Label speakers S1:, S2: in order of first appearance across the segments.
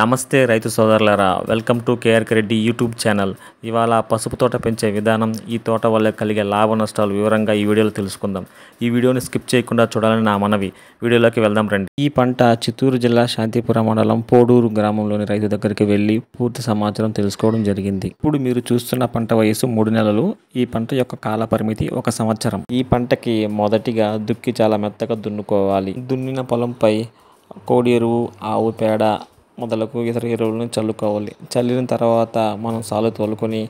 S1: నమస్తే రైతు సోదరులరా వెల్కమ్ టు కేఆర్కి రెడ్డి యూట్యూబ్ ఛానల్ ఇవాళ పసుపు తోట పెంచే విధానం ఈ తోట వల్ల కలిగే లాభ నష్టాలు వివరంగా ఈ వీడియోలో తెలుసుకుందాం ఈ వీడియోని స్కిప్ చేయకుండా చూడాలని నా మనవి వీడియోలోకి వెళ్దాం రండి ఈ పంట చిత్తూరు జిల్లా శాంతిపుర మండలం పోడూరు గ్రామంలోని రైతు దగ్గరికి వెళ్ళి పూర్తి సమాచారం తెలుసుకోవడం జరిగింది ఇప్పుడు మీరు చూస్తున్న పంట వయసు మూడు నెలలు ఈ పంట యొక్క కాల పరిమితి ఒక సంవత్సరం ఈ పంటకి మొదటిగా దుక్కి చాలా మెత్తగా దున్నుకోవాలి దున్నిన పొలంపై కోడి ఎరువు ఆవు పేడ మొదలకు ఇతర ఎరువులను చల్లుకోవాలి చల్లిన తర్వాత మనం సాలు తోలుకొని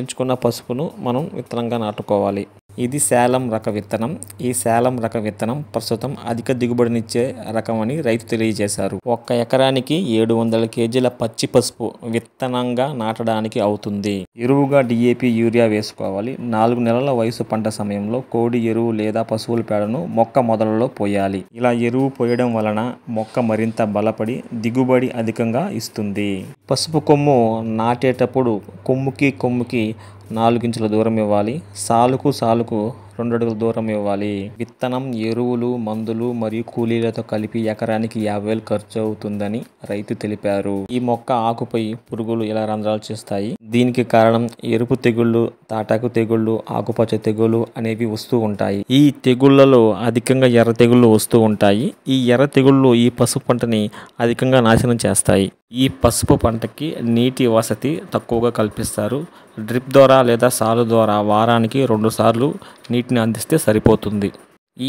S1: ఎంచుకున్న పసుపును మనం విత్తనంగా నాటుకోవాలి ఇది శాలం రక విత్తనం ఈ శాలం రక విత్తనం ప్రస్తుతం అధిక దిగుబడినిచ్చే రకం అని రైతు తెలియజేశారు ఒక్క ఎకరానికి ఏడు వందల కేజీల పచ్చి పసుపు విత్తనంగా నాటడానికి అవుతుంది ఎరువుగా డిఏపి యూరియా వేసుకోవాలి నాలుగు నెలల వయసు పంట సమయంలో కోడి ఎరువు లేదా పశువుల పేడను మొక్క మొదలలో పోయాలి ఇలా ఎరువు పోయడం వలన మొక్క మరింత బలపడి దిగుబడి అధికంగా ఇస్తుంది పసుపు కొమ్ము నాటేటప్పుడు కొమ్ముకి కొమ్ముకి నాలుగు ఇంచుల దూరం ఇవ్వాలి సాలుకు సాలుకు రెండు అడుగుల దూరం ఇవ్వాలి విత్తనం ఎరువులు మందులు మరియు కూలీలతో కలిపి ఎకరానికి యాభై వేలు ఖర్చు అవుతుందని రైతు తెలిపారు ఈ మొక్క ఆకుపై పురుగులు ఇలా రంధ్రాలు చేస్తాయి దీనికి కారణం ఎరుపు తెగుళ్ళు తాటాకు తెగుళ్ళు ఆకుపచ్చ తెగుళ్ళు అనేవి వస్తూ ఉంటాయి ఈ తెగుళ్లలో అధికంగా ఎర్ర తెగుళ్ళు వస్తూ ఉంటాయి ఈ ఎర్ర తెగుళ్ళు ఈ పసుపు పంటని అధికంగా నాశనం చేస్తాయి ఈ పసుపు పంటకి నీటి వసతి తక్కువగా కల్పిస్తారు డ్రిప్ ద్వారా లేదా సాలు ద్వారా వారానికి రెండుసార్లు నీటిని అందిస్తే సరిపోతుంది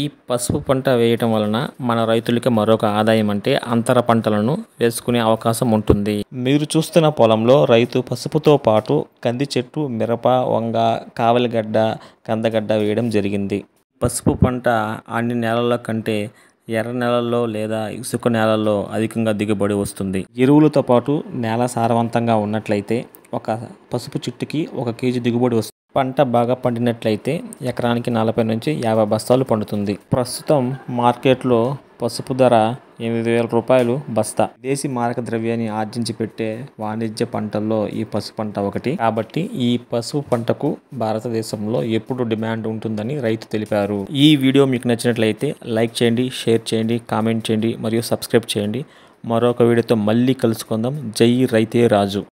S1: ఈ పసుపు పంట వేయటం వలన మన రైతులకి మరొక ఆదాయం అంటే అంతర పంటలను వేసుకునే అవకాశం ఉంటుంది మీరు చూస్తున్న పొలంలో రైతు పసుపుతో పాటు కంది చెట్టు మిరప వంగ కావలిగడ్డ కందగడ్డ వేయడం జరిగింది పసుపు పంట అన్ని నెలల కంటే ఎర్ర నేలల్లో లేదా ఇసుక నేలల్లో అధికంగా దిగుబడి వస్తుంది ఎరువులతో పాటు నేల సారవంతంగా ఉన్నట్లయితే ఒక పసుపు చెట్టుకి ఒక కేజీ దిగుబడి వస్తుంది పంట బాగా పండినట్లయితే ఎకరానికి నలభై నుంచి యాభై బస్తాలు పండుతుంది ప్రస్తుతం మార్కెట్లో పసుపు ధర ఎనిమిది వేల రూపాయలు బస్తా దేశీ మారక ద్రవ్యాన్ని ఆర్జించి పెట్టే వాణిజ్య పంటల్లో ఈ పసుపు పంట ఒకటి కాబట్టి ఈ పసుపు పంటకు భారతదేశంలో ఎప్పుడు డిమాండ్ ఉంటుందని రైతు తెలిపారు ఈ వీడియో మీకు నచ్చినట్లయితే లైక్ చేయండి షేర్ చేయండి కామెంట్ చేయండి మరియు సబ్స్క్రైబ్ చేయండి మరొక వీడియోతో మళ్ళీ కలుసుకుందాం జై రైతే రాజు